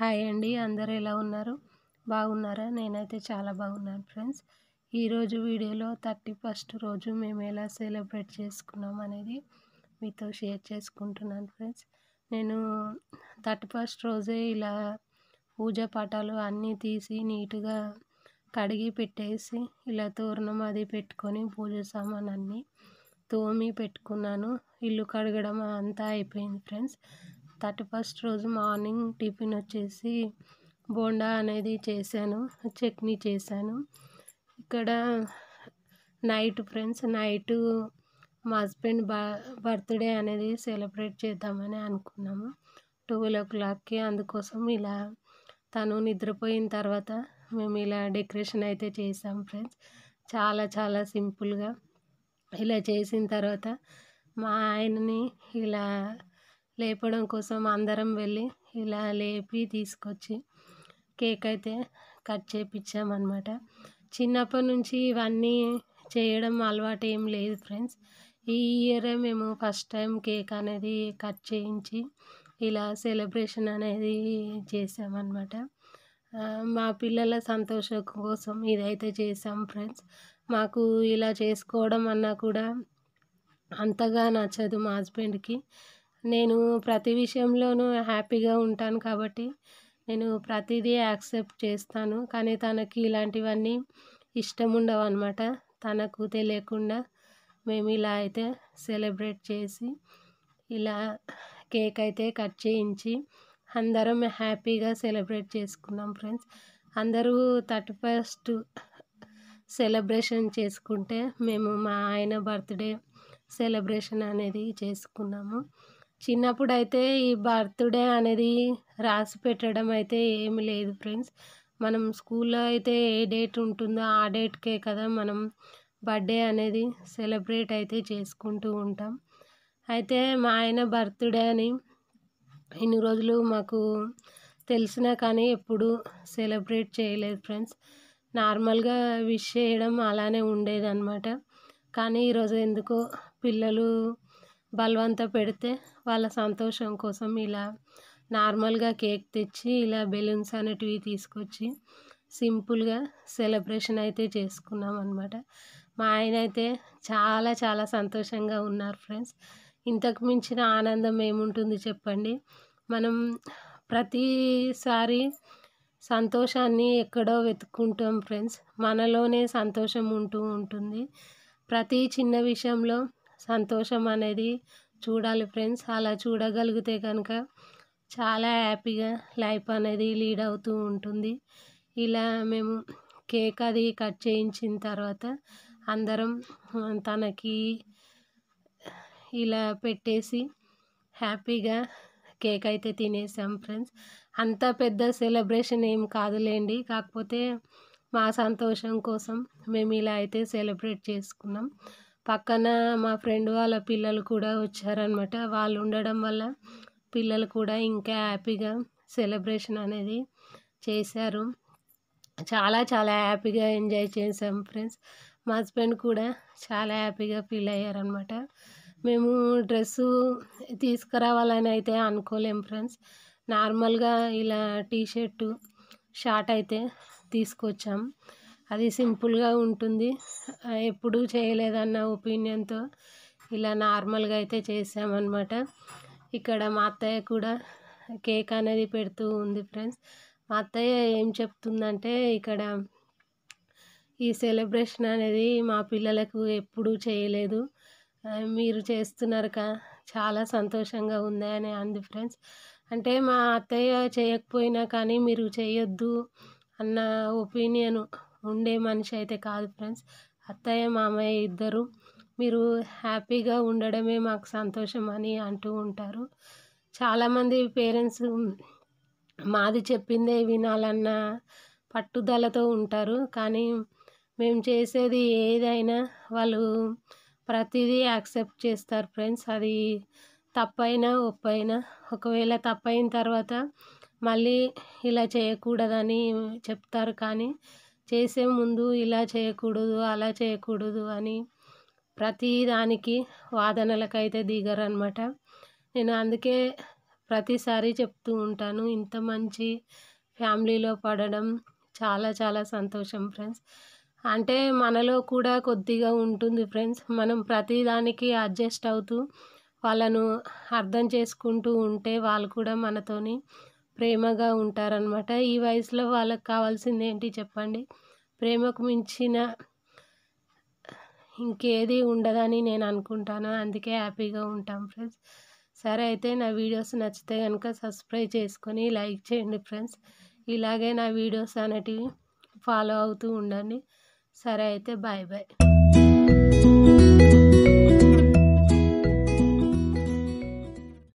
hi అండి అందరు ఎలా ఉన్నారు బాగున్నారా నేనైతే చాలా బాగున్నాను ఫ్రెండ్స్ ఈరోజు వీడియోలో థర్టీ ఫస్ట్ రోజు మేము ఎలా సెలబ్రేట్ చేసుకున్నాం అనేది మీతో షేర్ చేసుకుంటున్నాను ఫ్రెండ్స్ నేను థర్టీ ఫస్ట్ రోజే ఇలా పూజ పాఠాలు అన్నీ తీసి నీట్గా కడిగి పెట్టేసి ఇలా తోరణం అది పెట్టుకొని పూజ సామాన్ అన్నీ తోమి పెట్టుకున్నాను ఇల్లు కడగడం అంతా అయిపోయింది ఫ్రెండ్స్ థర్టీ ఫస్ట్ రోజు మార్నింగ్ టిఫిన్ వచ్చేసి బోండా అనేది చేశాను చట్నీ చేశాను ఇక్కడ నైట్ ఫ్రెండ్స్ నైట్ మా హస్బెండ్ బర్త్డే అనేది సెలబ్రేట్ చేద్దామని అనుకున్నాము ట్వెల్వ్ ఓ క్లాక్కి అందుకోసం ఇలా తను నిద్రపోయిన తర్వాత మేము ఇలా డెకరేషన్ అయితే చేసాం ఫ్రెండ్స్ చాలా చాలా సింపుల్గా ఇలా చేసిన తర్వాత మా ఆయనని ఇలా లేపడం కోసం అందరం వెళ్ళి ఇలా లేపి తీసుకొచ్చి కేక్ అయితే కట్ చేయించామన్నమాట చిన్నప్పటి నుంచి ఇవన్నీ చేయడం అలవాటు ఏం లేదు ఫ్రెండ్స్ ఈ ఇయరే మేము ఫస్ట్ టైం కేక్ అనేది కట్ చేయించి ఇలా సెలబ్రేషన్ అనేది చేసామన్నమాట మా పిల్లల సంతోషం కోసం ఇదైతే చేసాం ఫ్రెండ్స్ మాకు ఇలా చేసుకోవడం అన్నా కూడా అంతగా నచ్చదు మా హస్బెండ్కి నేను ప్రతి విషయంలోనూ హ్యాపీగా ఉంటాను కాబట్టి నేను ప్రతిదీ యాక్సెప్ట్ చేస్తాను కానీ తనకి ఇలాంటివన్నీ ఇష్టం ఉండవు అనమాట తనకు తెలియకుండా మేము ఇలా అయితే సెలబ్రేట్ చేసి ఇలా కేక్ అయితే కట్ చేయించి అందరం హ్యాపీగా సెలబ్రేట్ చేసుకున్నాం ఫ్రెండ్స్ అందరూ థర్టీ ఫస్ట్ సెలబ్రేషన్ చేసుకుంటే మేము మా ఆయన బర్త్డే సెలబ్రేషన్ అనేది చేసుకున్నాము చిన్నప్పుడు అయితే ఈ బర్త్డే అనేది రాసి పెట్టడం అయితే ఏమి లేదు ఫ్రెండ్స్ మనం స్కూల్లో అయితే ఏ డేట్ ఉంటుందో ఆ డేట్కే కదా మనం బర్త్డే అనేది సెలబ్రేట్ అయితే చేసుకుంటూ ఉంటాం అయితే మా ఆయన బర్త్డే అని ఇన్ని రోజులు మాకు తెలిసినా కానీ ఎప్పుడు సెలబ్రేట్ చేయలేదు ఫ్రెండ్స్ నార్మల్గా విష్ చేయడం అలానే ఉండేదన్నమాట కానీ ఈరోజు ఎందుకో పిల్లలు బలవంత పెడితే వాళ్ళ సంతోషం కోసం ఇలా నార్మల్గా కేక్ తెచ్చి ఇలా బెలూన్స్ అనేటివి తీసుకొచ్చి సింపుల్గా సెలబ్రేషన్ అయితే చేసుకున్నాం అనమాట మా ఆయన అయితే చాలా చాలా సంతోషంగా ఉన్నారు ఫ్రెండ్స్ ఇంతకు మించిన ఆనందం ఏముంటుంది చెప్పండి మనం ప్రతిసారి సంతోషాన్ని ఎక్కడో వెతుక్కుంటాం ఫ్రెండ్స్ మనలోనే సంతోషం ఉంటూ ఉంటుంది ప్రతి చిన్న విషయంలో సంతోషం అనేది చూడాలి ఫ్రెండ్స్ అలా చూడగలిగితే కనుక చాలా హ్యాపీగా లైఫ్ అనేది లీడ్ అవుతూ ఉంటుంది ఇలా మేము కేక్ అది కట్ చేయించిన తర్వాత అందరం తనకి ఇలా పెట్టేసి హ్యాపీగా కేక్ అయితే తినేసాం ఫ్రెండ్స్ అంత పెద్ద సెలబ్రేషన్ ఏం కాదులేండి కాకపోతే మా సంతోషం కోసం మేము ఇలా అయితే సెలబ్రేట్ చేసుకున్నాం పక్కన మా ఫ్రెండ్ వాళ్ళ పిల్లలు కూడా వచ్చారనమాట వాళ్ళు ఉండడం వల్ల పిల్లలు కూడా ఇంకా హ్యాపీగా సెలబ్రేషన్ అనేది చేశారు చాలా చాలా హ్యాపీగా ఎంజాయ్ చేసాం ఫ్రెండ్స్ మా హస్బెండ్ కూడా చాలా హ్యాపీగా ఫీల్ అయ్యారనమాట మేము డ్రెస్సు తీసుకురావాలని అయితే అనుకోలేం ఫ్రెండ్స్ నార్మల్గా ఇలా టీ షర్టు షార్ట్ అయితే తీసుకొచ్చాం అది సింపుల్గా ఉంటుంది ఎప్పుడూ చేయలేదన్న ఒపీనియన్తో ఇలా నార్మల్గా అయితే చేసామన్నమాట ఇక్కడ మా అత్తయ్య కూడా కేక్ అనేది పెడుతూ ఉంది ఫ్రెండ్స్ మా అత్తయ్య ఏం చెప్తుందంటే ఇక్కడ ఈ సెలబ్రేషన్ అనేది మా పిల్లలకు ఎప్పుడూ చేయలేదు మీరు చేస్తున్నారు కా చాలా సంతోషంగా ఉంది అని అంది ఫ్రెండ్స్ అంటే మా అత్తయ్య చేయకపోయినా కానీ మీరు చేయొద్దు అన్న ఒపీనియను ఉండే మనిషి అయితే కాదు ఫ్రెండ్స్ అత్తయ్య మామయ్య ఇద్దరు మీరు హ్యాపీగా ఉండడమే మాకు సంతోషం అని అంటూ ఉంటారు చాలామంది పేరెంట్స్ మాది చెప్పిందే వినాలన్న పట్టుదలతో ఉంటారు కానీ మేము చేసేది ఏదైనా వాళ్ళు ప్రతిదీ యాక్సెప్ట్ చేస్తారు ఫ్రెండ్స్ అది తప్పైనా ఒప్పైనా ఒకవేళ తప్పైన తర్వాత మళ్ళీ ఇలా చేయకూడదని చెప్తారు కానీ చేసే ముందు ఇలా చేయకూడదు అలా చేయకూడదు అని ప్రతిదానికి వాదనలకైతే దిగరనమాట నేను అందుకే ప్రతిసారి చెప్తూ ఉంటాను ఇంత మంచి ఫ్యామిలీలో పడడం చాలా చాలా సంతోషం ఫ్రెండ్స్ అంటే మనలో కూడా కొద్దిగా ఉంటుంది ఫ్రెండ్స్ మనం ప్రతిదానికి అడ్జస్ట్ అవుతూ వాళ్ళను అర్థం చేసుకుంటూ ఉంటే వాళ్ళు కూడా మనతోని ప్రేమగా ఉంటారనమాట ఈ వయసులో వాళ్ళకి కావాల్సింది ఏంటి చెప్పండి ప్రేమకు మించిన ఇంకేది ఉండదని నేను అనుకుంటాను అందుకే హ్యాపీగా ఉంటాం ఫ్రెండ్స్ సరే అయితే నా వీడియోస్ నచ్చితే కనుక సబ్స్క్రైబ్ చేసుకొని లైక్ చేయండి ఫ్రెండ్స్ ఇలాగే నా వీడియోస్ అనేటివి ఫాలో అవుతూ ఉండండి సరే అయితే బాయ్ బాయ్